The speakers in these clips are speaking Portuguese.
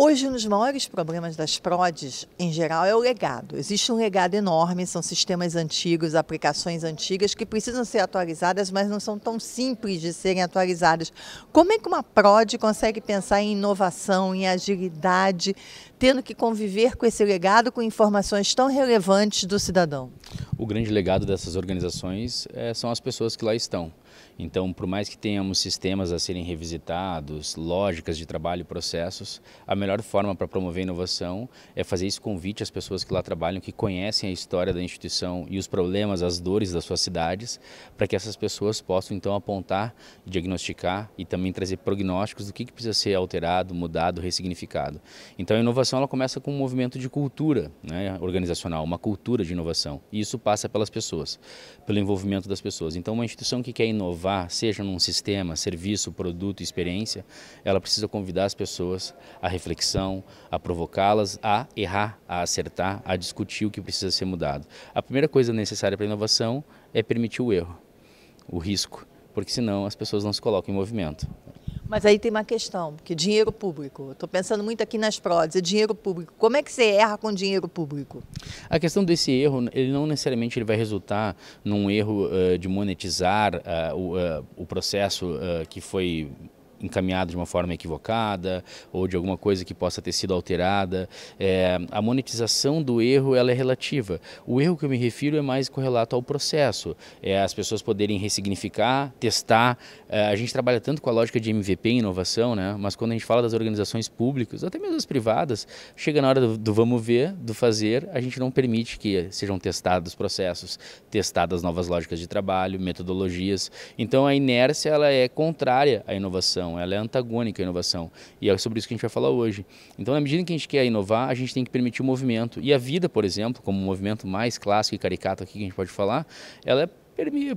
Hoje, um dos maiores problemas das PRODs, em geral, é o legado. Existe um legado enorme, são sistemas antigos, aplicações antigas que precisam ser atualizadas, mas não são tão simples de serem atualizadas. Como é que uma PROD consegue pensar em inovação, em agilidade, tendo que conviver com esse legado, com informações tão relevantes do cidadão? O grande legado dessas organizações é, são as pessoas que lá estão. Então, por mais que tenhamos sistemas a serem revisitados, lógicas de trabalho e processos, a melhor melhor forma para promover inovação é fazer esse convite às pessoas que lá trabalham, que conhecem a história da instituição e os problemas, as dores das suas cidades, para que essas pessoas possam então apontar, diagnosticar e também trazer prognósticos do que, que precisa ser alterado, mudado, ressignificado. Então a inovação ela começa com um movimento de cultura né, organizacional, uma cultura de inovação. E isso passa pelas pessoas, pelo envolvimento das pessoas. Então uma instituição que quer inovar, seja num sistema, serviço, produto, experiência, ela precisa convidar as pessoas a refletir reflexão, a provocá-las a errar, a acertar, a discutir o que precisa ser mudado. A primeira coisa necessária para a inovação é permitir o erro, o risco, porque senão as pessoas não se colocam em movimento. Mas aí tem uma questão, porque dinheiro público, estou pensando muito aqui nas prods, é dinheiro público. Como é que você erra com dinheiro público? A questão desse erro, ele não necessariamente ele vai resultar num erro uh, de monetizar uh, o, uh, o, processo que foi encaminhado de uma forma equivocada ou de alguma coisa que possa ter sido alterada. É, a monetização do erro ela é relativa. O erro que eu me refiro é mais correlato ao processo. É, as pessoas poderem ressignificar, testar. É, a gente trabalha tanto com a lógica de MVP e inovação, né? mas quando a gente fala das organizações públicas, até mesmo das privadas, chega na hora do, do vamos ver, do fazer, a gente não permite que sejam testados processos, testadas novas lógicas de trabalho, metodologias. Então a inércia ela é contrária à inovação inovação, ela é antagônica à inovação. E é sobre isso que a gente vai falar hoje. Então, na medida que a gente quer inovar, a gente tem que permitir o movimento. E a vida, por exemplo, como um movimento mais clássico e caricato aqui que a gente pode falar, ela é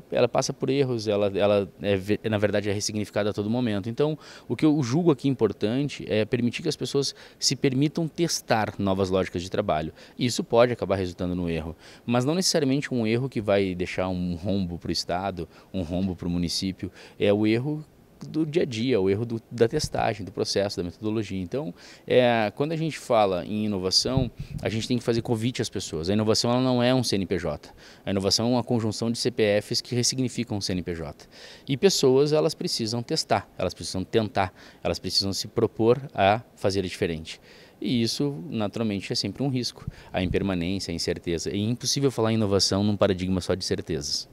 ela passa por erros, ela, ela é, na verdade é ressignificada a todo momento. Então, o que eu julgo aqui importante é permitir que as pessoas se permitam testar novas lógicas de trabalho. Isso pode acabar resultando no erro, mas não necessariamente um erro que vai deixar um rombo para o Estado, um rombo para o município. É o erro do dia a dia, o erro do, da testagem, do processo, da metodologia. Então, é, quando a gente fala em inovação, a gente tem que fazer convite às pessoas. A inovação ela não é um CNPJ. A inovação é uma conjunção de CPFs que ressignificam o CNPJ. E pessoas, elas precisam testar, elas precisam tentar, elas precisam se propor a fazer diferente. E isso, naturalmente, é sempre um risco. A impermanência, a incerteza. É impossível falar em inovação num paradigma só de certezas.